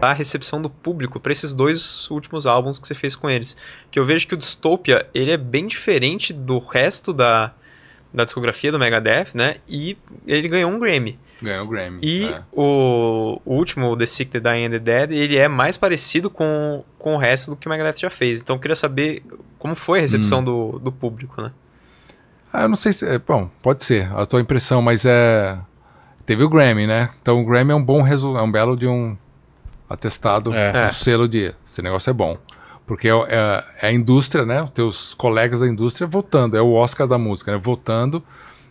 a recepção do público para esses dois últimos álbuns que você fez com eles. Que eu vejo que o Dystopia, ele é bem diferente do resto da, da discografia do Megadeth, né? E ele ganhou um Grammy. Ganhou o Grammy. E é. o, o, último, The Sick, The Dying and The Dead, ele é mais parecido com, com o resto do que o Megadeth já fez. Então eu queria saber como foi a recepção hum. do, do público, né? Ah, eu não sei se... É, bom, pode ser a tua impressão, mas é... Teve o Grammy, né? Então o Grammy é um bom resultado, é um belo de um atestado, é. o é. selo de esse negócio é bom. Porque é, é, é a indústria, né? Os teus colegas da indústria votando, é o Oscar da música, né? Votando.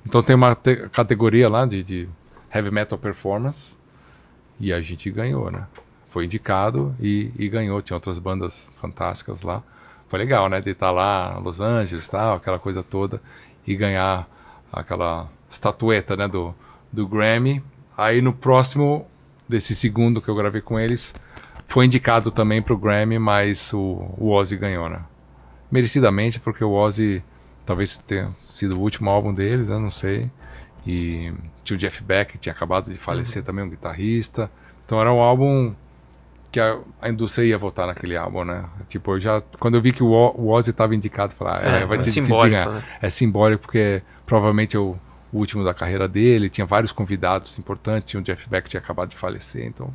Então tem uma categoria lá de, de heavy metal performance e a gente ganhou, né? Foi indicado e, e, ganhou. Tinha outras bandas fantásticas lá. Foi legal, né? De estar lá, Los Angeles, tal, aquela coisa toda e ganhar aquela estatueta, né? Do, do Grammy. Aí no próximo desse segundo que eu gravei com eles. Foi indicado também para o Grammy, mas o, o Ozzy ganhou, né? Merecidamente, porque o Ozzy talvez tenha sido o último álbum deles, né? não sei. E tinha o Jeff Beck, tinha acabado de falecer uhum. também, um guitarrista. Então era um álbum que a, a, indústria ia votar naquele álbum, né? Tipo, eu já, quando eu vi que o, o Ozzy estava indicado, falar, ah, é, é, vai é ser simbólico, né? É simbólico, porque provavelmente eu o último da carreira dele, tinha vários convidados importantes, tinha o Jeff Beck tinha acabado de falecer, então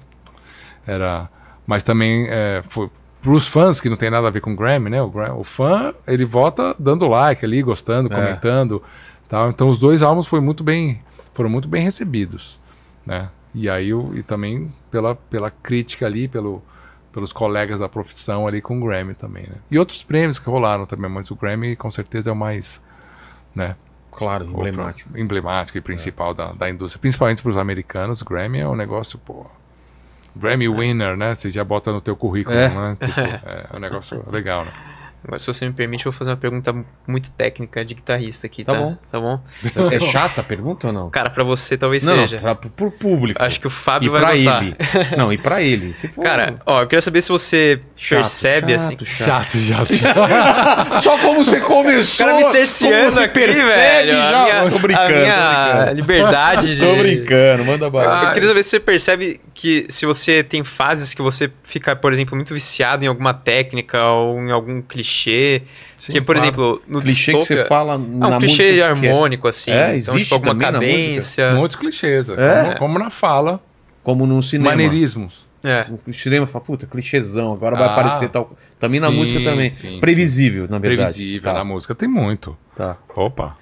era, mas também é, foi para os fãs que não tem nada a ver com o Grammy, né? O, Grammy, o fã ele vota dando like ali, gostando, é. comentando, tal. Tá, então os dois álbuns foi muito bem, foram muito bem recebidos, né? E aí e também pela, pela crítica ali, pelo pelos colegas da profissão ali com o Grammy também, né? E outros prêmios que rolaram também, mas o Grammy com certeza é o mais, né? Claro, emblemático. Pro, emblemático e é. principal é. da, da indústria. Principalmente para os americanos, Grammy é um negócio, pô. Grammy é. winner, né? Você já bota no teu currículo, é. né? Tipo, é, é um negócio legal, né? Agora, se você me permite, eu vou fazer uma pergunta muito técnica de guitarrista aqui, tá? Tá bom. Tá bom? É chata a pergunta ou não? Cara, para você talvez não, seja. Não, pra, pro público. Acho que o Fábio e vai pra gostar. ele. Não, e para ele. For... Cara, ó, eu queria saber se você chato, percebe chato, assim. Chato, chato, chato. Só como você começou. cara me cerceando como aqui, percebe, velho. Já... A minha, tô brincando. A minha tô brincando. liberdade de... Tô brincando, manda bala. Ah, eu queria saber se você percebe que se você tem fases que você fica, por exemplo, muito viciado em alguma técnica ou em algum clichê clichê. Sim, que, por claro. exemplo, no clichê Distopia, que você fala na é um clichê é- harmônico, assim. É, então, tipo, existe então, tipo, alguma cadência. Muitos clichês, é, é. como, como na fala. Como no cinema. Maneirismos. É. O cinema fala, puta, clichêzão, agora ah, vai aparecer tal. Também sim, na música também. Sim, Previsível, sim. na verdade. Previsível, tá. na música tem muito. Tá. Opa.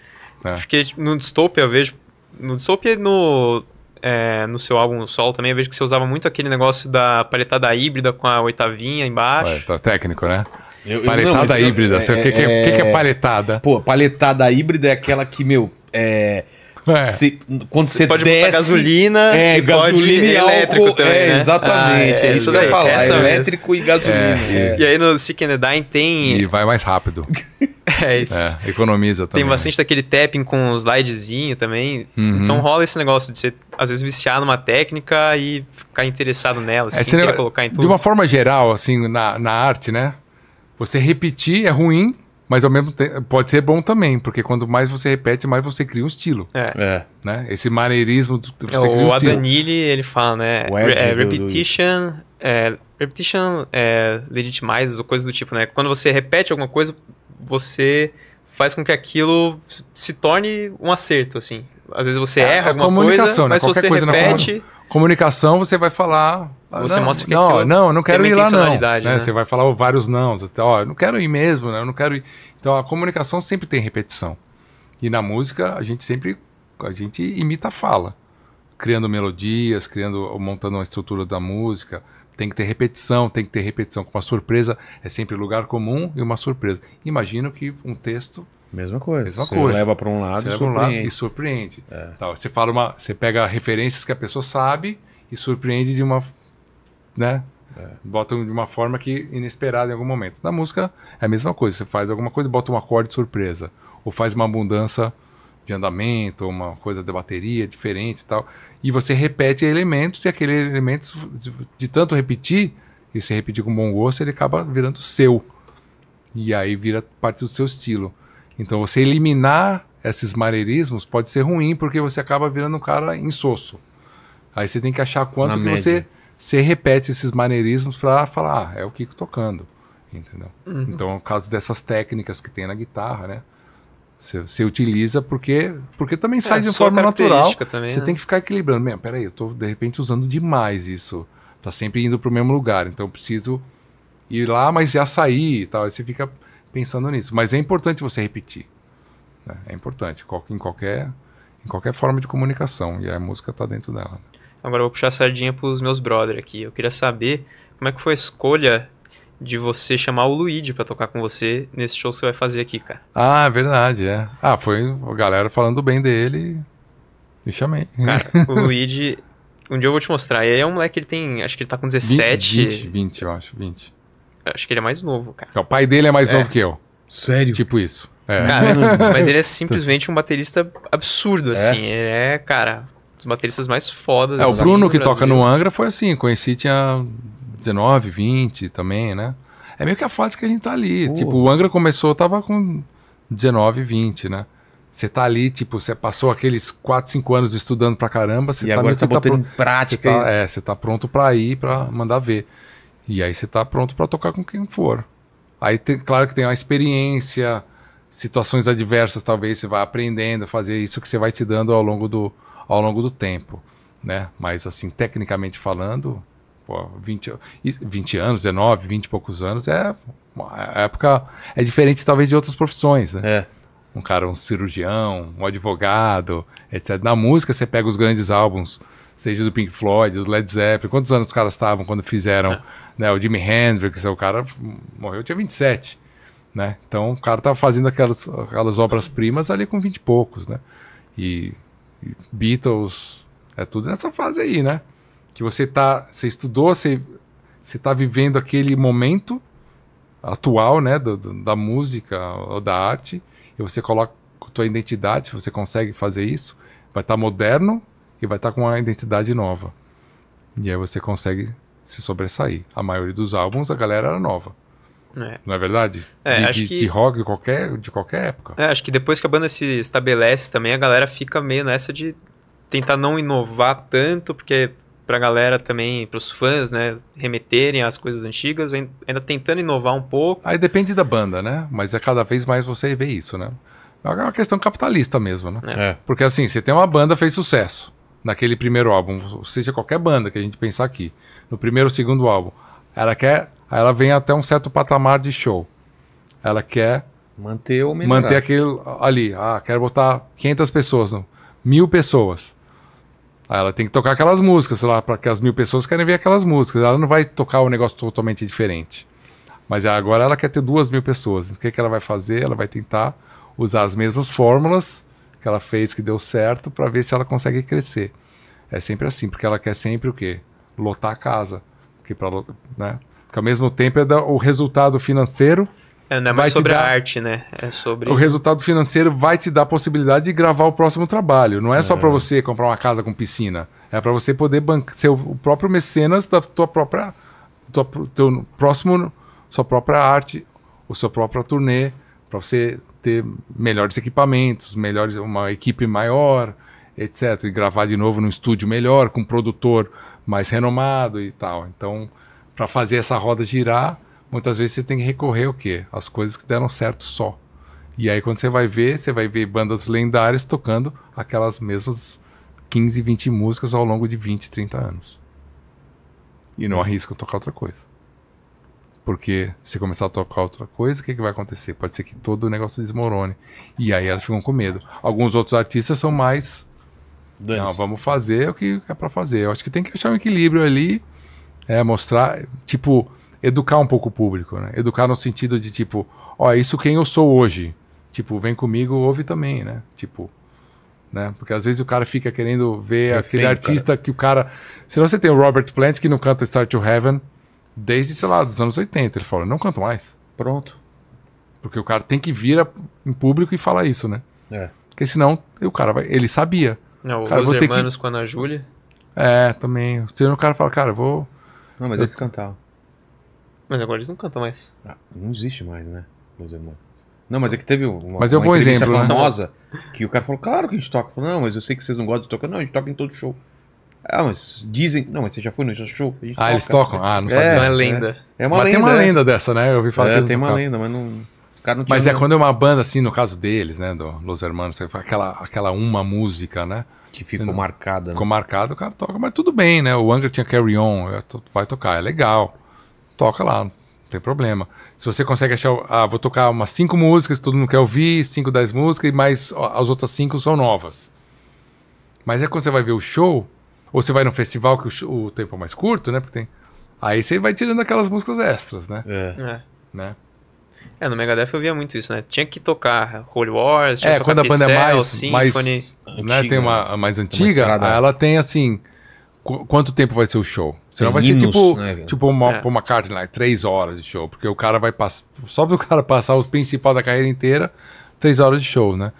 É. Né? Porque no Distopia eu vejo. No Distopia no. É, no seu álbum Sol também, eu vejo que você usava muito aquele negócio da paletada híbrida com a oitavinha embaixo. Ué, tá técnico, né? Eu, paletada não, híbrida. É, o que, que, é, que, que é, é, é paletada? Pô, paletada híbrida é aquela que, meu, é. É. quando você pode desce, gasolina, é, e gasolina e elétrico álcool, também, é, né? Exatamente, ah, é, é, é isso daí. Falar, Essa elétrico mesmo. e gasolina. E aí no Sikenedine tem... E vai mais rápido. é isso. economiza também. Tem né? bastante daquele tapping com slidezinho também. Uhum. Então rola esse negócio de você, às vezes, viciar numa técnica e ficar interessado nela, assim, é, colocar em tudo. De uma forma geral, assim, na, na arte, né? Você repetir é ruim, mas ao mesmo tempo pode ser bom também, porque quanto mais você repete, mais você cria um estilo. É. é. Né? Esse maneirismo é, você é, cria um O Adanili, ele fala, né? É, repetition, é, repetition é, legitimizes ou coisas do tipo, né? Quando você repete alguma coisa, você faz com que aquilo se torne um acerto, assim. Às vezes você é, erra alguma coisa, né? mas se você coisa repete... Na Comunicação, você vai falar. Ah, você não, mostra que não, aquilo não, não quero ir lá não. Né? Né? Você vai falar oh, vários não. Então, ó, oh, não quero ir mesmo, né? Eu não quero ir. Então a comunicação sempre tem repetição. E na música a gente sempre a gente imita a fala, criando melodias, criando, montando uma estrutura da música. Tem que ter repetição, tem que ter repetição. Com uma surpresa é sempre lugar comum e uma surpresa. Imagino que um texto Mesma coisa. Mesma você coisa. leva para um lado, você e, surpreende. Um lado e surpreende. É. Tal. Você fala uma, você pega referências que a pessoa sabe e surpreende de uma, né? É. Botam de uma forma que inesperada em algum momento. Na música é a mesma coisa. Você faz alguma coisa e bota um acorde de surpresa ou faz uma mudança de andamento, uma coisa de bateria diferente e tal. E você repete elementos e aquele elemento de, de tanto repetir e se repetir com bom gosto, ele acaba virando seu. E aí vira parte do seu estilo. Então você eliminar esses maneirismos pode ser ruim porque você acaba virando um cara insosso. Aí você tem que achar quanto que você você repete esses maneirismos para falar, ah, é o Kiko tocando, entendeu? Uhum. Então, o caso dessas técnicas que tem na guitarra, né? Você, você utiliza porque porque também é, sai é, de forma natural. Também, você né? tem que ficar equilibrando. Mesmo, peraí, eu tô de repente usando demais isso. Tá sempre indo para o mesmo lugar, então eu preciso ir lá, mas já sair e tal. Aí você fica pensando nisso. Mas é importante você repetir. Né? É importante, em qualquer, em qualquer forma de comunicação. E a música está dentro dela. Agora eu vou puxar a sardinha para os meus brother aqui. Eu queria saber como é que foi a escolha de você chamar o Luigi para tocar com você nesse show que você vai fazer aqui, cara. Ah, verdade, é. Ah, foi a galera falando bem dele e chamei. Cara, o Luigi, um dia eu vou te mostrar. aí é um moleque, ele tem, acho que ele tá com 17. 20, 20 eu acho, 20. Acho que ele é mais novo, cara. É, o pai dele é mais é. novo que eu. Sério? Tipo isso. É. Cara, mas ele é simplesmente um baterista absurdo, é? assim. Ele é, cara, um dos bateristas mais fodas. É, o assim, Bruno que toca no Angra foi assim, conheci tinha 19, 20 também, né? É meio que a fase que a gente tá ali. Uh. Tipo, o Angra começou, tava com 19, 20, né? Você tá ali, tipo, você passou aqueles 4, 5 anos estudando pra caramba, você e tá agora meio, tá, tá botando tá em prática. tá, é, você tá pronto pra ir, pra mandar ver. E aí você está pronto para tocar com quem for. Aí, tem, claro que tem uma experiência, situações adversas, talvez você vá aprendendo a fazer isso que você vai te dando ao longo do, ao longo do tempo. Né? Mas, assim, tecnicamente falando, pô, 20, 20 anos, 19, 20 e poucos anos, é uma época. É diferente, talvez, de outras profissões. Né? É um cara, um cirurgião, um advogado, etc. Na música, você pega os grandes álbuns seja do Pink Floyd, do Led Zeppelin. Quantos anos os caras estavam quando fizeram é. né, o Jimi Hendrix? O cara morreu, tinha 27. Né? Então o cara estava fazendo aquelas, aquelas obras-primas ali com 20 e poucos. Né? E, e, Beatles, é tudo nessa fase aí, né? Que você tá, você estudou, você está vivendo aquele momento atual né, do, do, da música ou da arte, e você coloca tua identidade, se você consegue fazer isso, vai estar tá moderno, e vai estar tá com uma identidade nova. E aí você consegue se sobressair. A maioria dos álbuns a galera era nova. É. Não é verdade? É, de, acho de, que... de rock de qualquer, de qualquer época. É, acho que depois que a banda se estabelece também, a galera fica meio nessa de tentar não inovar tanto, porque pra galera também, pros fãs, né, remeterem às coisas antigas, ainda tentando inovar um pouco. Aí depende da banda, né? Mas é cada vez mais você vê isso, né? É uma questão capitalista mesmo, né? É. Porque assim, você tem uma banda, fez sucesso naquele primeiro álbum, seja qualquer banda que a gente pensar aqui, no primeiro ou segundo álbum, ela quer, ela vem até um certo patamar de show. Ela quer manter ou melhorar. manter aquilo ali. Ah, quero botar 500 pessoas, não, mil pessoas. Aí ela tem que tocar aquelas músicas lá para que as mil pessoas querem ver aquelas músicas. Ela não vai tocar um negócio totalmente diferente. Mas agora ela quer ter duas mil pessoas. O que, que ela vai fazer? Ela vai tentar usar as mesmas fórmulas que ela fez que deu certo para ver se ela consegue crescer. É sempre assim, porque ela quer sempre o quê? Lotar a casa. Porque, pra, né? porque ao mesmo tempo é o resultado financeiro é, não é mais sobre dar... a arte, né? É sobre. O resultado financeiro vai te dar a possibilidade de gravar o próximo trabalho. Não é, é. só para você comprar uma casa com piscina. É para você poder banca... ser o próprio mecenas da tua própria. Tua, teu próximo. Sua própria arte, o seu própria turnê. Para você ter melhores equipamentos, melhores, uma equipe maior, etc. E gravar de novo num estúdio melhor, com um produtor mais renomado e tal. Então, para fazer essa roda girar, muitas vezes você tem que recorrer o quê? As coisas que deram certo só. E aí quando você vai ver, você vai ver bandas lendárias tocando aquelas mesmas 15, 20 músicas ao longo de 20, 30 anos. E não hum. arrisca tocar outra coisa. Porque se começar a tocar outra coisa, o que, é que vai acontecer? Pode ser que todo o negócio desmorone. E aí elas ficam com medo. Alguns outros artistas são mais. Dance. Não, vamos fazer o que é para fazer. Eu acho que tem que achar um equilíbrio ali. É, mostrar, tipo, educar um pouco o público, né? Educar no sentido de, tipo, ó, é isso quem eu sou hoje. Tipo, vem comigo, ouve também, né? Tipo, né? Porque às vezes o cara fica querendo ver Perfeito, é aquele artista cara. que o cara. Se você tem o Robert Plant que não canta Start to Heaven, desde, sei lá, dos anos 80. Ele falou, não canto mais. Pronto. Porque o cara tem que vir em público e falar isso, né? É. Porque senão o cara vai. Ele sabia. Não, cara, os irmãos que... com a Ana Júlia. É, também. se o cara fala, cara, vou. Não, mas eu... eles cantavam. Mas agora eles não cantam mais. Ah, não existe mais, né? Meus irmãos. Não, mas é que teve uma, mas é um uma bom exemplo, né? famosa né? que o cara falou, claro que a gente toca. não, mas eu sei que vocês não gostam de tocar. Não, a gente toca em todo show. Ah, mas dizem. Não, mas você já foi no show? ah, toca. eles tocam? Ah, não é, sabia. É, não é lenda. É, é uma mas lenda. Tem uma é. lenda dessa, né? Eu ouvi falar. É, tem uma lenda, mas não. Mas é quando é uma banda, assim, no caso deles, né? Do Los Hermanos, aquela, aquela uma música, né? Que ficou marcada. Né? Ficou marcada, o cara toca, mas tudo bem, né? O Angra tinha Carry On, é, vai tocar, é legal. Toca lá, não tem problema. Se você consegue achar, ah, vou tocar umas cinco músicas, todo mundo quer ouvir, cinco, dez músicas, mas mais as outras cinco são novas. Mas é quando você vai ver o show, ou você vai no festival que o, o tempo é mais curto, né? Porque tem... Aí você vai tirando aquelas músicas extras, né? É. é. Né? É, no Megadeth eu via muito isso, né? Tinha que tocar Holy Wars, tinha é, que tocar quando a banda é mais, mais né, antiga, né? Tem uma né? mais antiga, uma ela tem assim, qu quanto tempo vai ser o show? Senão tem vai ser tipo, né, tipo uma, é. uma carta lá, né, três horas de show, porque o cara vai passar, só para o cara passar o principal da carreira inteira, três horas de show, né?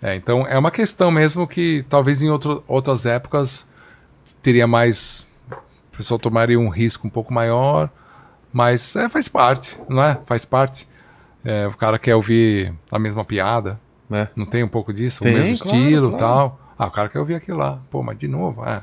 É, então é uma questão mesmo que talvez em outro, outras épocas teria mais. O pessoal tomaria um risco um pouco maior, mas é, faz parte, não é? Faz parte. É, o cara quer ouvir a mesma piada, né? Não tem um pouco disso? Tem, o mesmo claro, estilo claro. tal. Ah, o cara quer ouvir aquilo lá. Pô, mas de novo, é.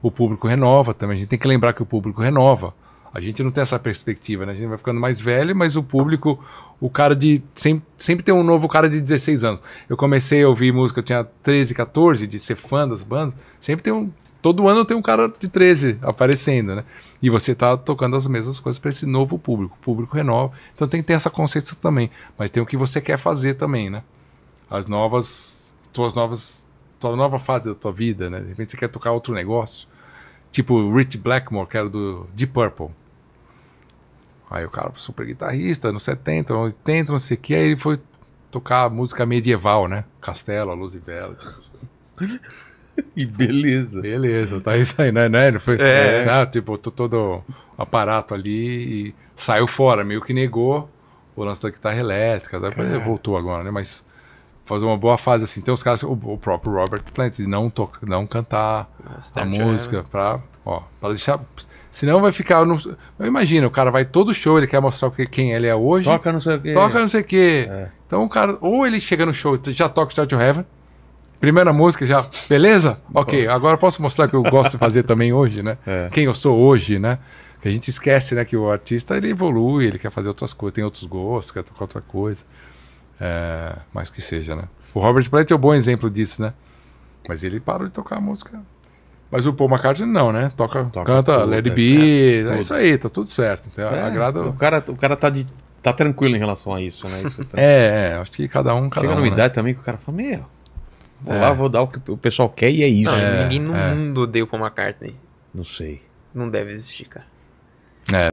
O público renova também. A gente tem que lembrar que o público renova. A gente não tem essa perspectiva, né? A gente vai ficando mais velho, mas o público, o cara de. Sempre, sempre tem um novo cara de 16 anos. Eu comecei a ouvir música, eu tinha 13, 14, de ser fã das bandas. Sempre tem um todo ano tem um cara de 13 aparecendo, né? E você está tocando as mesmas coisas para esse novo público, público renova. Então tem que ter essa consciência também, mas tem o que você quer fazer também, né? As novas tuas novas tua nova fase da tua vida, né? De repente você quer tocar outro negócio, tipo Rich Blackmore, que era do Deep Purple. Aí o cara super guitarrista, no 70, 80, não sei o que, aí ele foi tocar música medieval, né? Castelo, a luz e vela, tipo. E beleza. Beleza, tá isso aí, né? né? Ele foi, é. né? Tipo, todo aparato ali e saiu fora, meio que negou o lance da guitarra elétrica, né? depois voltou agora, né? Mas fazer uma boa fase assim. Tem os caras, o, o próprio Robert Plant, não, toca, não cantar a música é. pra, ó, pra deixar. Senão vai ficar. No, eu imagino, o cara vai todo show, ele quer mostrar quem ele é hoje. Toca não sei o quê. Toca não sei o quê. É. Então o cara, ou ele chega no show já toca o Start to Heaven Primeira música já, beleza? Ok, agora posso mostrar o que eu gosto de fazer também hoje, né? É. Quem eu sou hoje, né? Que a gente esquece, né? Que o artista ele evolui, ele quer fazer outras coisas, tem outros gostos, quer tocar outra coisa. É, mais que seja, né? O Robert Plant é um bom exemplo disso, né? Mas ele parou de tocar a música. Mas o Paul McCartney não, né? Toca, Toca canta, tudo, Let It Be, é, é, isso aí, tá tudo certo. Então, é, agrada... o, cara, o cara tá de tá tranquilo em relação a isso, né? Isso tá... é, é, acho que cada um, cada Chega um. Chega né? idade também que o cara fala, meu, Vou é. lá, vou dar o que o pessoal quer e é isso. Não, é, ninguém no é. mundo deu o uma carta Não sei. Não deve existir, cara. É.